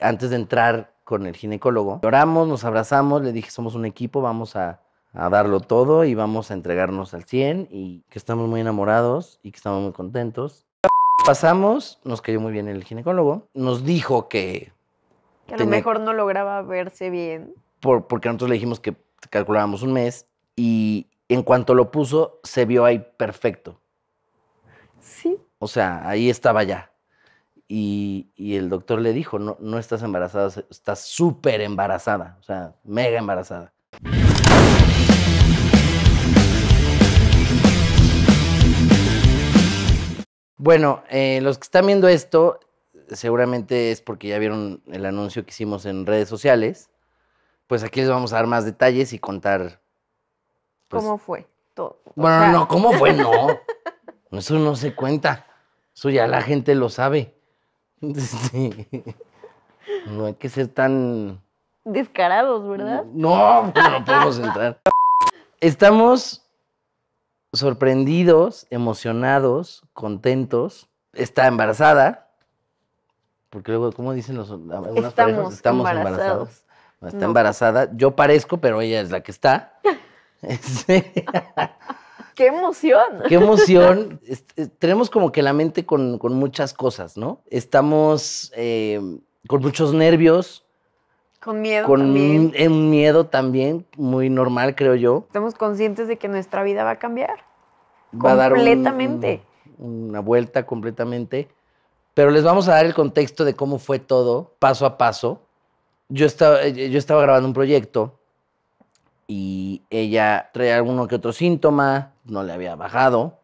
antes de entrar con el ginecólogo, lloramos, nos abrazamos, le dije, somos un equipo, vamos a, darlo todo y vamos a entregarnos al 100 y que estamos muy enamorados y que estamos muy contentos. Pasamos, nos cayó muy bien el ginecólogo, nos dijo que... Que a lo mejor no lograba verse bien. porque nosotros le dijimos que calculábamos un mes y en cuanto lo puso se vio ahí perfecto. Sí. O sea, ahí estaba ya. Y, el doctor le dijo, no, no estás embarazada, estás súper embarazada, o sea, mega embarazada. Bueno, eh, los que están viendo esto, seguramente es porque ya vieron el anuncio que hicimos en redes sociales. Pues aquí les vamos a dar más detalles y contar. Pues ¿Cómo fue todo? Bueno, no, ¿cómo fue? No. Eso no se cuenta. Eso ya la gente lo sabe. Este, no hay que ser tan... Descarados, ¿verdad? No, no podemos entrar. Estamos sorprendidos, emocionados, contentos. Está embarazada. Porque luego, ¿cómo dicen los, algunas estamos parejas? embarazados. está embarazada. Yo parezco, pero ella es la que está. Este, ¡Qué emoción! ¡Qué emoción! tenemos como que la mente con, muchas cosas, ¿no? Estamos eh, con muchos nervios. Con miedo. Con Un, miedo también, muy normal, creo yo. Estamos conscientes de que nuestra vida va a cambiar. Va A dar una vuelta completamente. Pero les vamos a dar el contexto de cómo fue todo, paso a paso. Yo estaba, eh, yo estaba grabando un proyecto y ella traía alguno que otro síntoma, no le había bajado.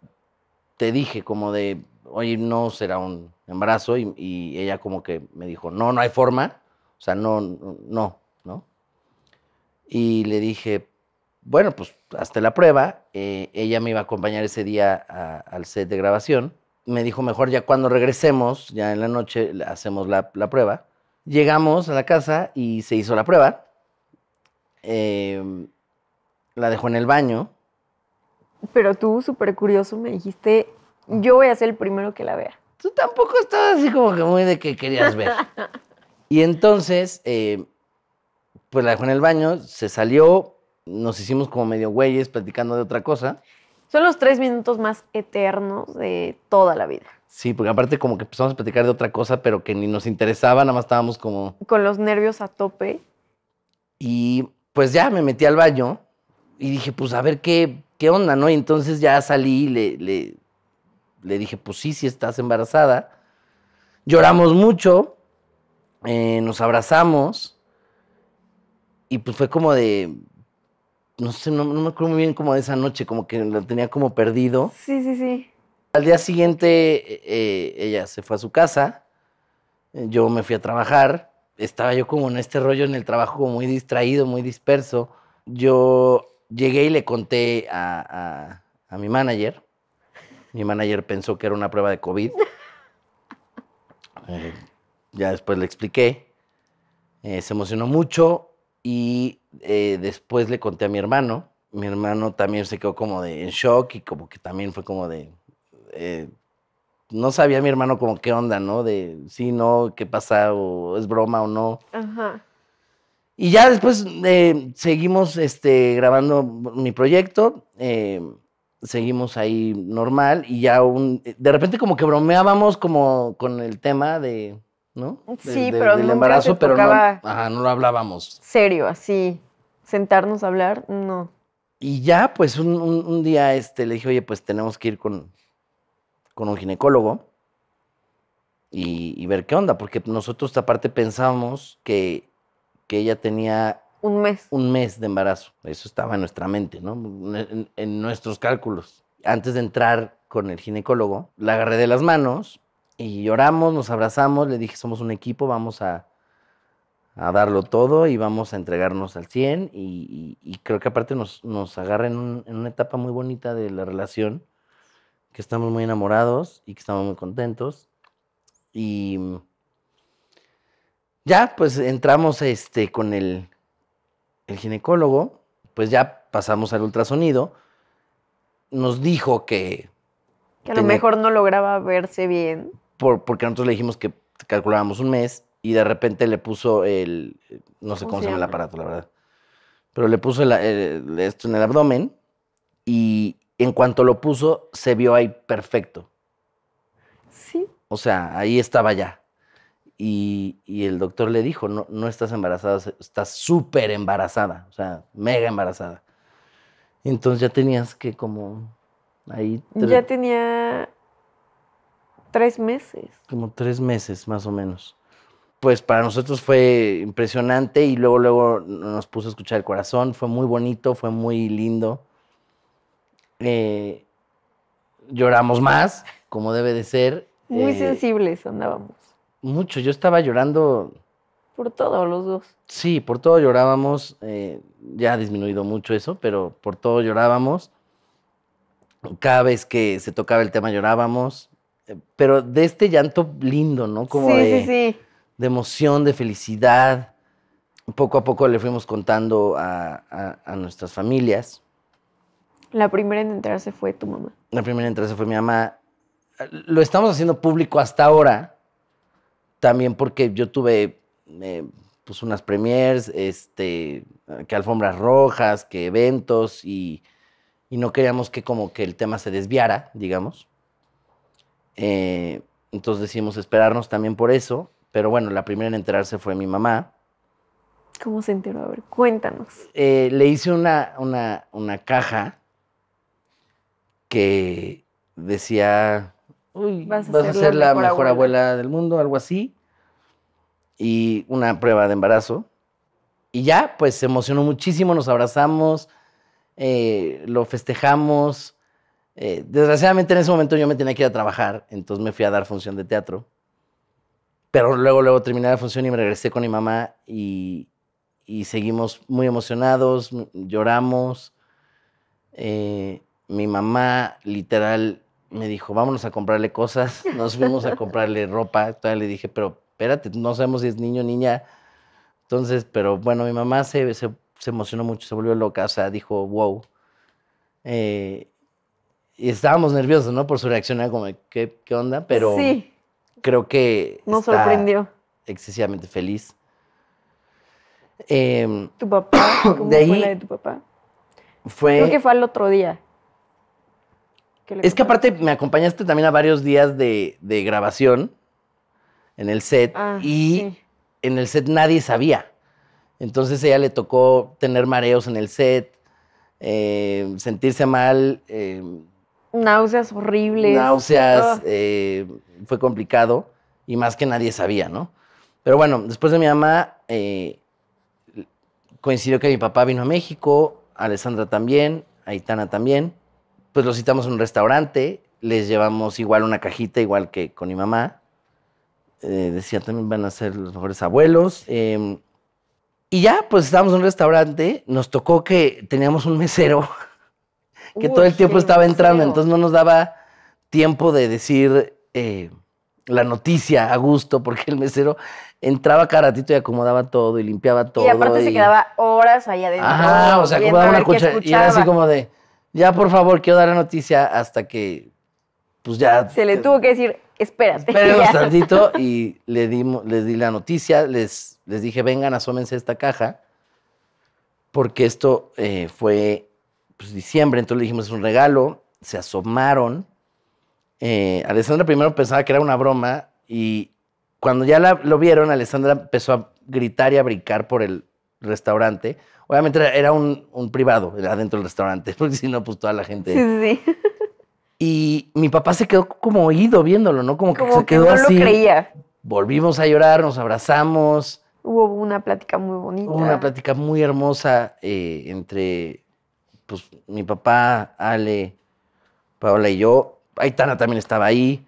Te dije como de, hoy no será un embarazo y, ella como que me dijo, no, no hay forma. O sea, no, no, ¿no? Y le dije, bueno, pues hasta la prueba. Eh, ella me iba a acompañar ese día al set de grabación. Me dijo, mejor ya cuando regresemos, ya en la noche, hacemos la, prueba. Llegamos a la casa y se hizo la prueba. Em, la dejó en el baño pero tú, súper curioso, me dijiste, yo voy a ser el primero que la vea. Tú tampoco estabas así como que muy de que querías ver. y entonces, eh, pues la dejó en el baño, se salió, nos hicimos como medio güeyes platicando de otra cosa. Son los tres minutos más eternos de toda la vida. Sí, porque aparte como que empezamos a platicar de otra cosa, pero que ni nos interesaba, nada más estábamos como... Con los nervios a tope. Y pues ya me metí al baño y dije, pues a ver qué ¿qué onda, no? Y entonces ya salí y le, dije, pues sí, sí estás embarazada. Lloramos mucho, eh, nos abrazamos y pues fue como de, no sé, no, me acuerdo muy bien como de esa noche, como que la tenía como perdido. Sí, sí, sí. Al día siguiente eh, eh, ella se fue a su casa, yo me fui a trabajar, estaba yo como en este rollo en el trabajo como muy distraído, muy disperso. Yo llegué y le conté a, a, mi manager. Mi manager pensó que era una prueba de COVID. Eh, ya después le expliqué. Eh, se emocionó mucho y eh, después le conté a mi hermano. Mi hermano también se quedó como de en shock y como que también fue como de... no sabía mi hermano como qué onda, ¿no? De sí, no, qué pasa, o es broma o no. Ajá. Y ya después eh, seguimos este, grabando mi proyecto, eh, seguimos ahí normal y ya un, de repente como que bromeábamos como con el tema de, ¿no? sí, pero del embarazo, pero no, ajá, no lo hablábamos. Serio, así, sentarnos a hablar, no. Y ya, pues un, día este, le dije, oye, pues tenemos que ir con, con un ginecólogo y, ver qué onda, porque nosotros aparte pensamos que que ella tenía... Un mes. Un mes de embarazo. Eso estaba en nuestra mente, ¿no? En, nuestros cálculos. Antes de entrar con el ginecólogo, la agarré de las manos y lloramos, nos abrazamos, le dije, somos un equipo, vamos a, darlo todo y vamos a entregarnos al 100 y, creo que aparte nos, nos agarra en, en, una etapa muy bonita de la relación, que estamos muy enamorados y que estamos muy contentos y ya, pues entramos este, con el, ginecólogo, pues ya pasamos al ultrasonido. Nos dijo que... Que a lo mejor no lograba verse bien. por- porque nosotros le dijimos que calculábamos un mes y de repente le puso el, no sé ¿Cómo se llama el aparato, la verdad, pero le puso esto en el abdomen y en cuanto lo puso se vio ahí perfecto. Sí. O sea, ahí estaba ya. Y, el doctor le dijo, no, no estás embarazada, estás súper embarazada, o sea, mega embarazada. Entonces ya tenías que como ahí... Ya tenía tres meses. Como tres meses, más o menos. Pues para nosotros fue impresionante y luego, luego nos puso a escuchar el corazón, fue muy bonito, fue muy lindo. Eh, lloramos más, como debe de ser. Muy eh, sensibles andábamos mucho. Yo estaba llorando. Por todos los dos. Sí, por todo llorábamos. Eh, ya ha disminuido mucho eso, pero por todo llorábamos. Cada vez que se tocaba el tema llorábamos. Eh, pero de este llanto lindo, ¿no? Como sí, de, sí, sí. de emoción, de felicidad. Poco a poco le fuimos contando a, a nuestras familias. La primera en enterarse fue tu mamá. La primera en enterarse fue mi mamá. Lo estamos haciendo público hasta ahora también porque yo tuve eh, pues unas premiers, este, que alfombras rojas, que eventos y, no queríamos que como que el tema se desviara, digamos. Eh, entonces decidimos esperarnos también por eso, pero bueno, la primera en enterarse fue mi mamá. ¿Cómo se enteró? A ver, cuéntanos. Eh, le hice una, una, caja que decía, vas a ser, la, mejor, abuela del mundo, algo así y una prueba de embarazo. Y ya, pues se emocionó muchísimo, nos abrazamos, eh, lo festejamos. Eh, desgraciadamente en ese momento yo me tenía que ir a trabajar, entonces me fui a dar función de teatro. Pero luego, luego terminé la función y me regresé con mi mamá y, seguimos muy emocionados, lloramos. Eh, mi mamá literal me dijo, vámonos a comprarle cosas. Nos fuimos a comprarle ropa. Todavía le dije, pero espérate, no sabemos si es niño o niña. Entonces, pero bueno, mi mamá se, se, emocionó mucho, se volvió loca, o sea, dijo, wow. Eh, y estábamos nerviosos, ¿no? Por su reacción, era como, ¿qué, onda? Pero creo que... Nos sorprendió. Excesivamente feliz. Em, ¿Tu papá? ¿Cómo de ahí, fue la de tu papá? Creo que fue al otro día. es que aparte me acompañaste también a varios días de, de grabación en el set ah, y en el set nadie sabía. Entonces ella le tocó tener mareos en el set, eh, sentirse mal. Eh, náuseas horribles. Náuseas, ah. eh, fue complicado y más que nadie sabía, ¿no? Pero bueno, después de mi mamá coincidió que mi papá vino a México, Alessandra también, Aitana también. Pues los citamos en un restaurante, les llevamos igual una cajita, igual que con mi mamá eh, decía, también van a ser los mejores abuelos. Em, y ya, pues estábamos en un restaurante, nos tocó que teníamos un mesero que todo el tiempo estaba entrando, entonces no nos daba tiempo de decir eh, la noticia a gusto, porque el mesero entraba caratito y acomodaba todo y limpiaba todo. Y aparte se quedaba horas allá adentro. Ajá, o sea, acomodaba una cuchara y era así como de, ya por favor, quiero dar la noticia hasta que, pues ya. Se le tuvo que decir, espérate. Espérenos tantito y le les di la noticia, les, les dije, vengan, asómense esta caja, porque esto eh, fue pues, diciembre, entonces le dijimos, es un regalo, se asomaron. Eh, Alessandra primero pensaba que era una broma y cuando ya lo vieron, Alessandra empezó a gritar y a brincar por el restaurante. Obviamente era un, un privado adentro del restaurante, porque si no, pues toda la gente... Sí, sí. Y mi papá se quedó como oído viéndolo, ¿no? Como que se quedó que no así. Lo creía. Volvimos a llorar, nos abrazamos. Hubo una plática muy bonita. Hubo una plática muy hermosa eh, entre pues, mi papá, Ale, Paola y yo. Aitana también estaba ahí.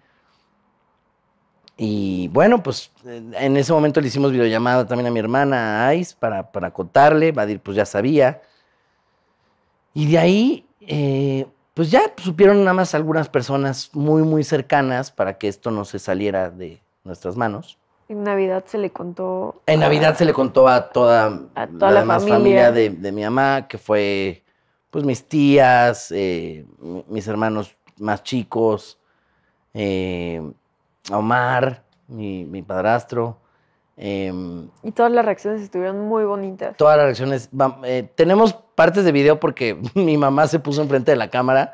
Y bueno, pues eh, en ese momento le hicimos videollamada también a mi hermana, a Ice, para, para contarle. decir, pues ya sabía. Y de ahí... Eh, pues ya supieron nada más algunas personas muy, muy cercanas para que esto no se saliera de nuestras manos. En Navidad se le contó. En Navidad se le contó a toda, la, familia, de, mi mamá, que fue pues mis tías, eh, mis hermanos más chicos, eh, Omar, mi padrastro. Em, y todas las reacciones estuvieron muy bonitas. Todas las reacciones. Eh, tenemos partes de video porque mi mamá se puso enfrente de la cámara,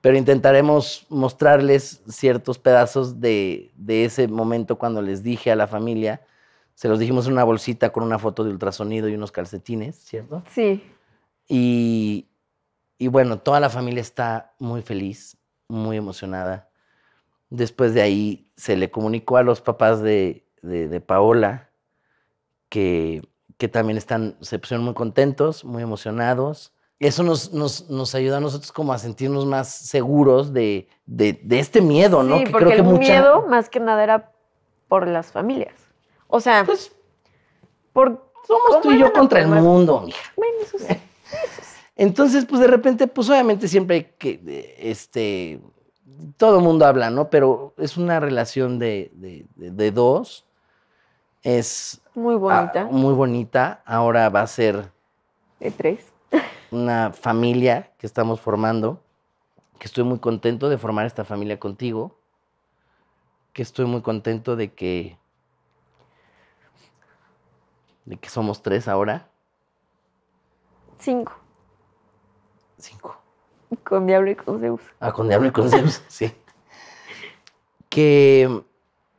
pero intentaremos mostrarles ciertos pedazos de, de ese momento cuando les dije a la familia. Se los dijimos en una bolsita con una foto de ultrasonido y unos calcetines, ¿cierto? Sí. Y, y bueno, toda la familia está muy feliz, muy emocionada. Después de ahí se le comunicó a los papás de, de, Paola, que, que, también están, se pusieron muy contentos, muy emocionados. Eso nos, nos, ayuda a nosotros como a sentirnos más seguros de, este miedo, ¿no? que porque creo que el miedo más que nada era por las familias. O sea, pues, por, somos tú y yo contra el mundo, Entonces, pues de repente, pues obviamente siempre que, este, todo el mundo habla, ¿no? Pero es una relación de, dos es muy ah, bonita. muy bonita. Ahora va a ser... De tres. una familia que estamos formando, que estoy muy contento de formar esta familia contigo, que estoy muy contento de que... De que somos tres ahora. Cinco. Cinco. Con Diablo y con Zeus. Ah, con Diablo y con Zeus, sí. Que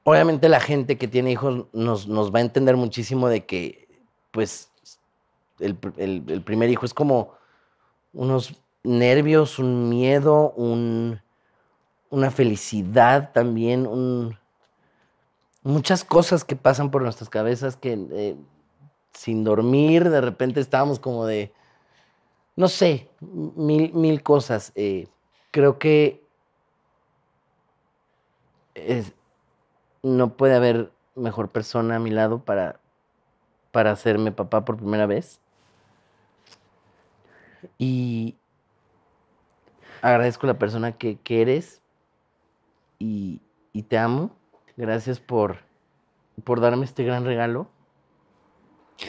obviamente la gente que tiene hijos nos, va a entender muchísimo de que, pues, el, primer hijo es como unos nervios, un miedo, una felicidad también, un, muchas cosas que pasan por nuestras cabezas que eh, sin dormir de repente estábamos como de, no sé, mil, cosas. Eh, creo que no puede haber mejor persona a mi lado para, para hacerme papá por primera vez. Y agradezco a la persona que, que eres y, te amo. Gracias por, darme este gran regalo.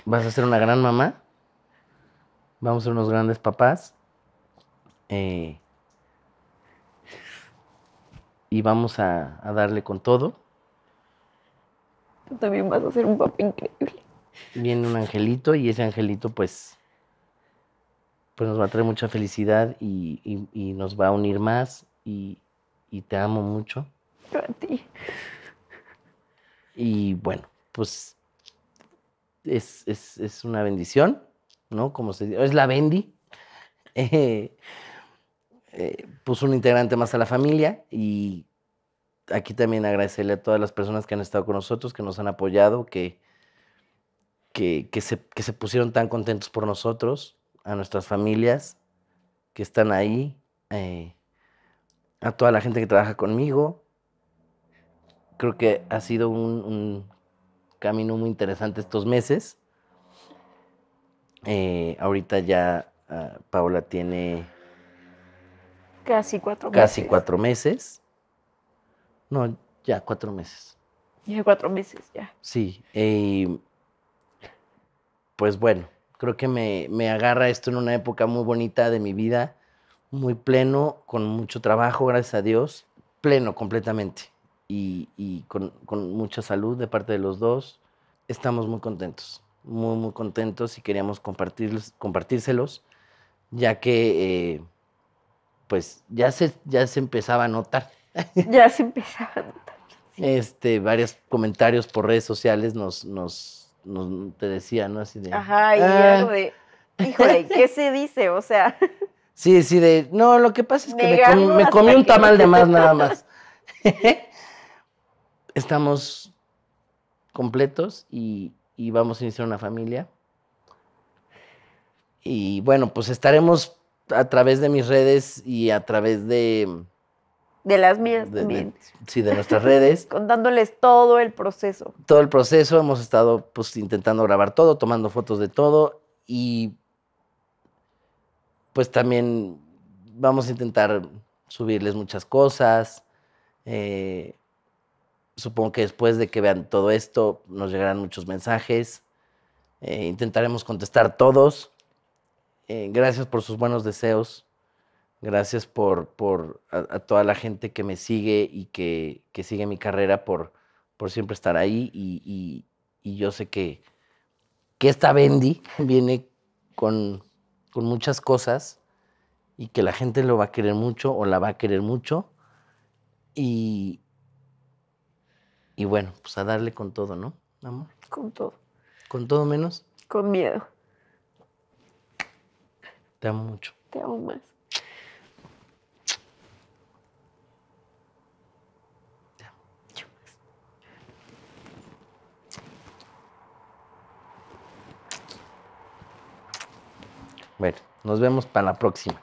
Vas a ser una gran mamá. Vamos a ser unos grandes papás. Eh, y vamos a darle con todo también vas a ser un papá increíble. Viene un angelito y ese angelito pues, pues nos va a traer mucha felicidad y, y, nos va a unir más y, y te amo mucho. a ti. Y bueno, pues es, es, una bendición, ¿no? Como se dice, es la bendi. Eh, eh, puso un integrante más a la familia y aquí también agradecerle a todas las personas que han estado con nosotros, que nos han apoyado, que, que, se, pusieron tan contentos por nosotros, a nuestras familias que están ahí, eh, a toda la gente que trabaja conmigo. Creo que ha sido un, camino muy interesante estos meses. Eh, ahorita ya ah, Paula tiene... Casi Casi cuatro meses. No, ya cuatro meses. Ya cuatro meses, ya. Sí. Em, pues bueno, creo que me, agarra esto en una época muy bonita de mi vida, muy pleno, con mucho trabajo, gracias a Dios, pleno completamente y, con, mucha salud de parte de los dos. Estamos muy contentos, muy, muy contentos y queríamos compartírselos, ya que eh, pues ya se, ya se empezaba a notar ya se empezaba. Este, varios comentarios por redes sociales nos, nos, te decían, ¿no? Así de. Ajá, y ah". algo de. Híjole, ¿qué se dice? O sea. Sí, sí, de. No, lo que pasa es que me, comí un tamal de más, nada más. Estamos completos y vamos a iniciar una familia. Y bueno, pues estaremos a través de mis redes y a través de de las mías también. sí, de nuestras redes. Contándoles todo el proceso. Todo el proceso. Hemos estado pues intentando grabar todo, tomando fotos de todo y pues también vamos a intentar subirles muchas cosas. Eh, supongo que después de que vean todo esto nos llegarán muchos mensajes. Eh, intentaremos contestar todos. Eh, gracias por sus buenos deseos. Gracias por, a, toda la gente que me sigue y que, sigue mi carrera por, por siempre estar ahí. Y, yo sé que, que esta Bendy viene con, muchas cosas y que la gente lo va a querer mucho o la va a querer mucho. Y, y bueno, pues a darle con todo, ¿no, amor? Con todo. ¿Con todo menos? Con miedo. Te amo mucho. Te amo más. Nos vemos para la próxima.